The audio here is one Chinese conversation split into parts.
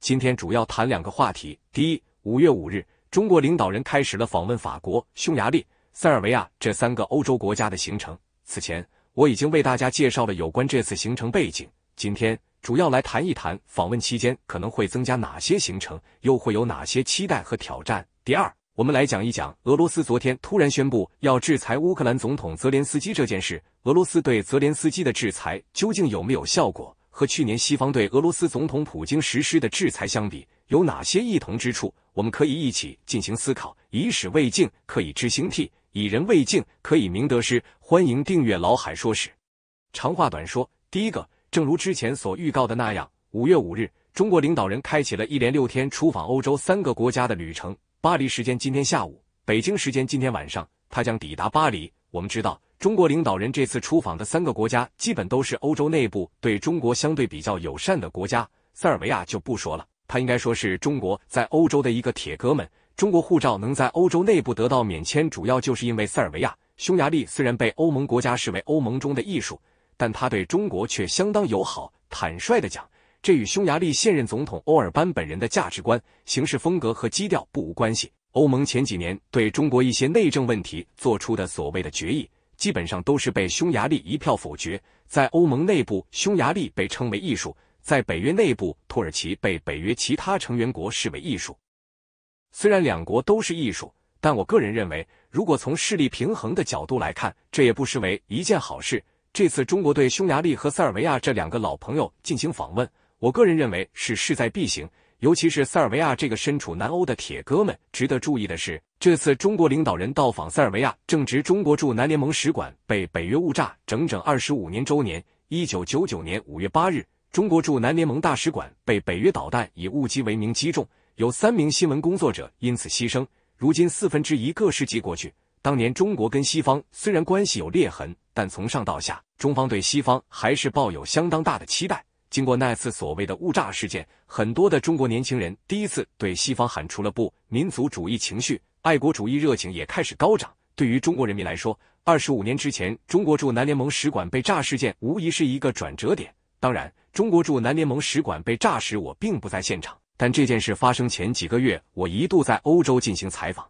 今天主要谈两个话题。第一，五月五日，中国领导人开始了访问法国、匈牙利、塞尔维亚这三个欧洲国家的行程。此前，我已经为大家介绍了有关这次行程背景。今天主要来谈一谈访问期间可能会增加哪些行程，又会有哪些期待和挑战。第二，我们来讲一讲俄罗斯昨天突然宣布要制裁乌克兰总统泽连斯基这件事。俄罗斯对泽连斯基的制裁究竟有没有效果？和去年西方对俄罗斯总统普京实施的制裁相比，有哪些异同之处？我们可以一起进行思考。以史为镜，可以知兴替；以人为镜，可以明得失。欢迎订阅老海说史。长话短说，第一个，正如之前所预告的那样，五月五日，中国领导人开启了一连六天出访欧洲三个国家的旅程。巴黎时间今天下午，北京时间今天晚上，他将抵达巴黎。我们知道。中国领导人这次出访的三个国家，基本都是欧洲内部对中国相对比较友善的国家。塞尔维亚就不说了，他应该说是中国在欧洲的一个铁哥们。中国护照能在欧洲内部得到免签，主要就是因为塞尔维亚、匈牙利虽然被欧盟国家视为欧盟中的艺术，但他对中国却相当友好。坦率的讲，这与匈牙利现任总统欧尔班本人的价值观、行事风格和基调不无关系。欧盟前几年对中国一些内政问题做出的所谓的决议。基本上都是被匈牙利一票否决。在欧盟内部，匈牙利被称为艺术；在北约内部，土耳其被北约其他成员国视为艺术。虽然两国都是艺术，但我个人认为，如果从势力平衡的角度来看，这也不失为一件好事。这次中国对匈牙利和塞尔维亚这两个老朋友进行访问，我个人认为是势在必行。尤其是塞尔维亚这个身处南欧的铁哥们。值得注意的是，这次中国领导人到访塞尔维亚，正值中国驻南联盟使馆被北约误炸整整二十五年周年。一九九九年五月八日，中国驻南联盟大使馆被北约导弹以误击为名击中，有三名新闻工作者因此牺牲。如今四分之一个世纪过去，当年中国跟西方虽然关系有裂痕，但从上到下，中方对西方还是抱有相当大的期待。经过那次所谓的误炸事件，很多的中国年轻人第一次对西方喊出了“不”，民族主义情绪、爱国主义热情也开始高涨。对于中国人民来说，二十五年之前中国驻南联盟使馆被炸事件无疑是一个转折点。当然，中国驻南联盟使馆被炸时，我并不在现场，但这件事发生前几个月，我一度在欧洲进行采访，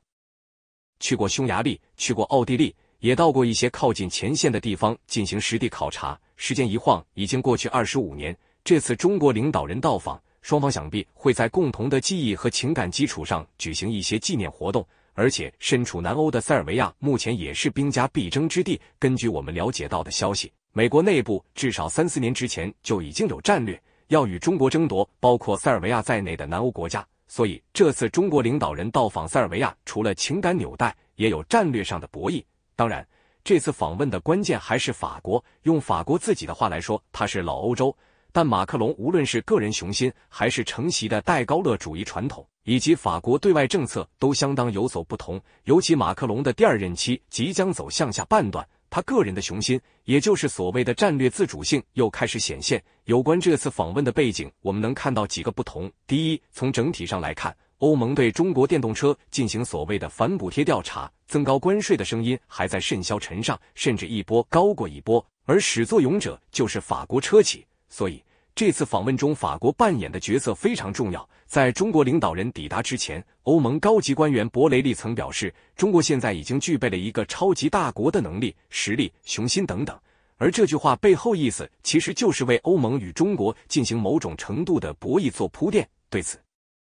去过匈牙利，去过奥地利，也到过一些靠近前线的地方进行实地考察。时间一晃，已经过去二十五年。这次中国领导人到访，双方想必会在共同的记忆和情感基础上举行一些纪念活动。而且，身处南欧的塞尔维亚目前也是兵家必争之地。根据我们了解到的消息，美国内部至少三四年之前就已经有战略要与中国争夺，包括塞尔维亚在内的南欧国家。所以，这次中国领导人到访塞尔维亚，除了情感纽带，也有战略上的博弈。当然，这次访问的关键还是法国。用法国自己的话来说，他是老欧洲。但马克龙无论是个人雄心，还是承袭的戴高乐主义传统，以及法国对外政策，都相当有所不同。尤其马克龙的第二任期即将走向下半段，他个人的雄心，也就是所谓的战略自主性，又开始显现。有关这次访问的背景，我们能看到几个不同。第一，从整体上来看，欧盟对中国电动车进行所谓的反补贴调查、增高关税的声音还在甚嚣尘上，甚至一波高过一波，而始作俑者就是法国车企。所以，这次访问中，法国扮演的角色非常重要。在中国领导人抵达之前，欧盟高级官员博雷利曾表示：“中国现在已经具备了一个超级大国的能力、实力、雄心等等。”而这句话背后意思，其实就是为欧盟与中国进行某种程度的博弈做铺垫。对此，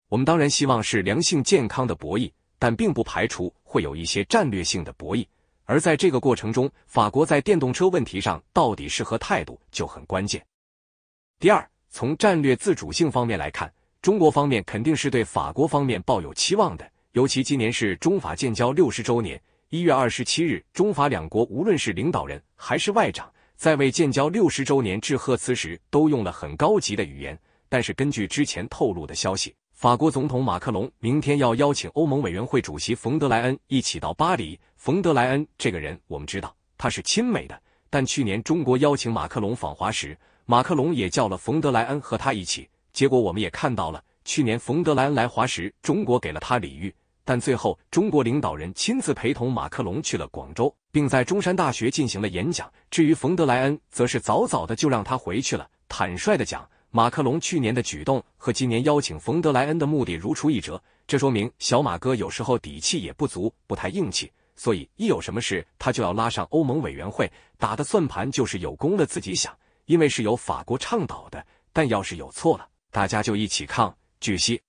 我们当然希望是良性健康的博弈，但并不排除会有一些战略性的博弈。而在这个过程中，法国在电动车问题上到底是何态度，就很关键。第二，从战略自主性方面来看，中国方面肯定是对法国方面抱有期望的。尤其今年是中法建交六十周年，一月二十七日，中法两国无论是领导人还是外长，在为建交六十周年致贺词时，都用了很高级的语言。但是，根据之前透露的消息，法国总统马克龙明天要邀请欧盟委员会主席冯德莱恩一起到巴黎。冯德莱恩这个人，我们知道他是亲美的，但去年中国邀请马克龙访华时。马克龙也叫了冯德莱恩和他一起，结果我们也看到了，去年冯德莱恩来华时，中国给了他礼遇，但最后中国领导人亲自陪同马克龙去了广州，并在中山大学进行了演讲。至于冯德莱恩，则是早早的就让他回去了。坦率的讲，马克龙去年的举动和今年邀请冯德莱恩的目的如出一辙，这说明小马哥有时候底气也不足，不太硬气，所以一有什么事，他就要拉上欧盟委员会，打的算盘就是有功了自己想。因为是由法国倡导的，但要是有错了，大家就一起抗。据悉，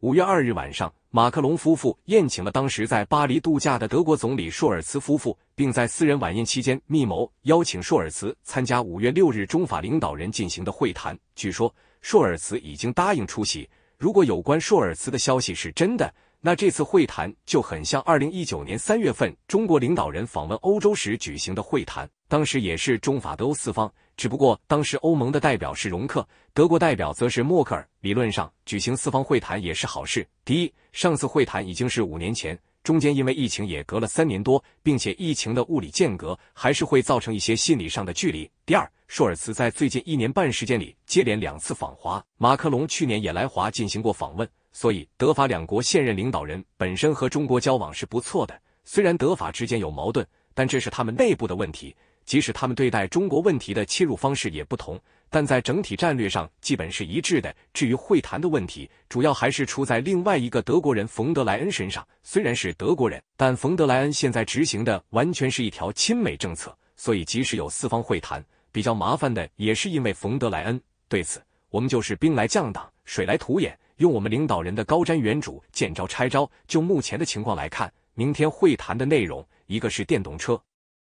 五月二日晚上，马克龙夫妇宴请了当时在巴黎度假的德国总理舒尔茨夫妇，并在私人晚宴期间密谋邀请舒尔茨参加五月六日中法领导人进行的会谈。据说，舒尔茨已经答应出席。如果有关舒尔茨的消息是真的，那这次会谈就很像二零一九年三月份中国领导人访问欧洲时举行的会谈，当时也是中法德欧四方。只不过当时欧盟的代表是容克，德国代表则是默克尔。理论上举行四方会谈也是好事。第一，上次会谈已经是五年前，中间因为疫情也隔了三年多，并且疫情的物理间隔还是会造成一些心理上的距离。第二，舒尔茨在最近一年半时间里接连两次访华，马克龙去年也来华进行过访问，所以德法两国现任领导人本身和中国交往是不错的。虽然德法之间有矛盾，但这是他们内部的问题。即使他们对待中国问题的切入方式也不同，但在整体战略上基本是一致的。至于会谈的问题，主要还是出在另外一个德国人冯德莱恩身上。虽然是德国人，但冯德莱恩现在执行的完全是一条亲美政策，所以即使有四方会谈，比较麻烦的也是因为冯德莱恩。对此，我们就是兵来将挡，水来土掩，用我们领导人的高瞻远瞩、见招拆招。就目前的情况来看，明天会谈的内容，一个是电动车。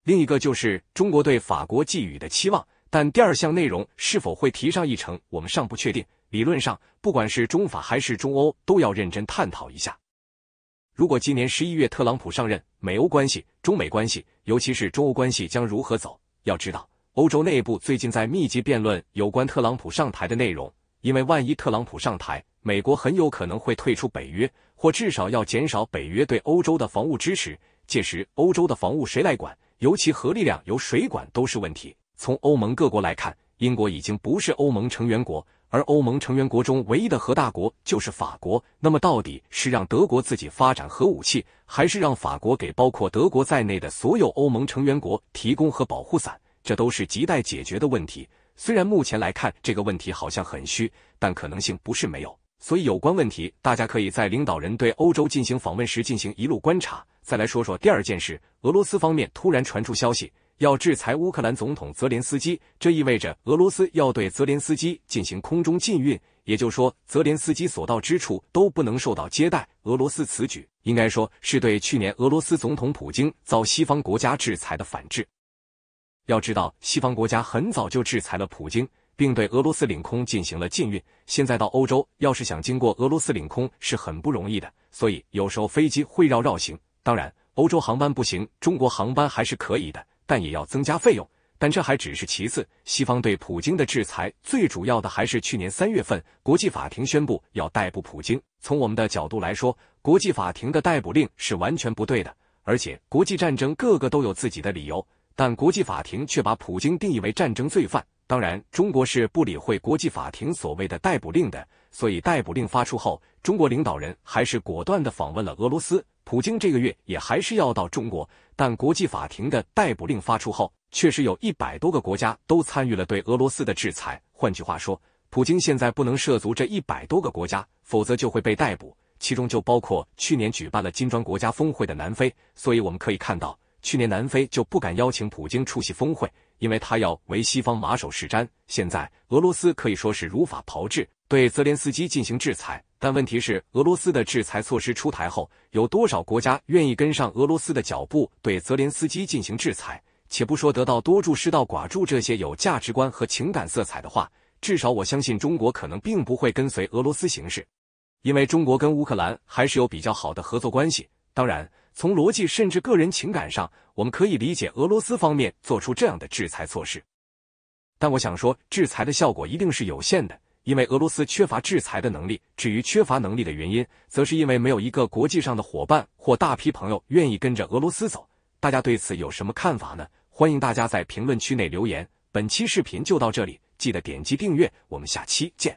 另一个就是中国对法国寄予的期望，但第二项内容是否会提上议程，我们尚不确定。理论上，不管是中法还是中欧，都要认真探讨一下。如果今年十一月特朗普上任，美欧关系、中美关系，尤其是中欧关系将如何走？要知道，欧洲内部最近在密集辩论有关特朗普上台的内容，因为万一特朗普上台，美国很有可能会退出北约，或至少要减少北约对欧洲的防务支持。届时，欧洲的防务谁来管？尤其核力量由谁管都是问题。从欧盟各国来看，英国已经不是欧盟成员国，而欧盟成员国中唯一的核大国就是法国。那么，到底是让德国自己发展核武器，还是让法国给包括德国在内的所有欧盟成员国提供核保护伞？这都是亟待解决的问题。虽然目前来看这个问题好像很虚，但可能性不是没有。所以，有关问题大家可以在领导人对欧洲进行访问时进行一路观察。再来说说第二件事，俄罗斯方面突然传出消息，要制裁乌克兰总统泽连斯基，这意味着俄罗斯要对泽连斯基进行空中禁运，也就是说泽连斯基所到之处都不能受到接待。俄罗斯此举应该说是对去年俄罗斯总统普京遭西方国家制裁的反制。要知道，西方国家很早就制裁了普京，并对俄罗斯领空进行了禁运。现在到欧洲，要是想经过俄罗斯领空是很不容易的，所以有时候飞机会绕绕行。当然，欧洲航班不行，中国航班还是可以的，但也要增加费用。但这还只是其次。西方对普京的制裁，最主要的还是去年三月份国际法庭宣布要逮捕普京。从我们的角度来说，国际法庭的逮捕令是完全不对的。而且，国际战争各个都有自己的理由，但国际法庭却把普京定义为战争罪犯。当然，中国是不理会国际法庭所谓的逮捕令的。所以，逮捕令发出后，中国领导人还是果断的访问了俄罗斯。普京这个月也还是要到中国，但国际法庭的逮捕令发出后，确实有一百多个国家都参与了对俄罗斯的制裁。换句话说，普京现在不能涉足这一百多个国家，否则就会被逮捕。其中就包括去年举办了金砖国家峰会的南非，所以我们可以看到，去年南非就不敢邀请普京出席峰会，因为他要为西方马首是瞻。现在俄罗斯可以说是如法炮制。对泽连斯基进行制裁，但问题是，俄罗斯的制裁措施出台后，有多少国家愿意跟上俄罗斯的脚步对泽连斯基进行制裁？且不说得到多助失道寡助这些有价值观和情感色彩的话，至少我相信中国可能并不会跟随俄罗斯行事，因为中国跟乌克兰还是有比较好的合作关系。当然，从逻辑甚至个人情感上，我们可以理解俄罗斯方面做出这样的制裁措施，但我想说，制裁的效果一定是有限的。因为俄罗斯缺乏制裁的能力，至于缺乏能力的原因，则是因为没有一个国际上的伙伴或大批朋友愿意跟着俄罗斯走。大家对此有什么看法呢？欢迎大家在评论区内留言。本期视频就到这里，记得点击订阅，我们下期见。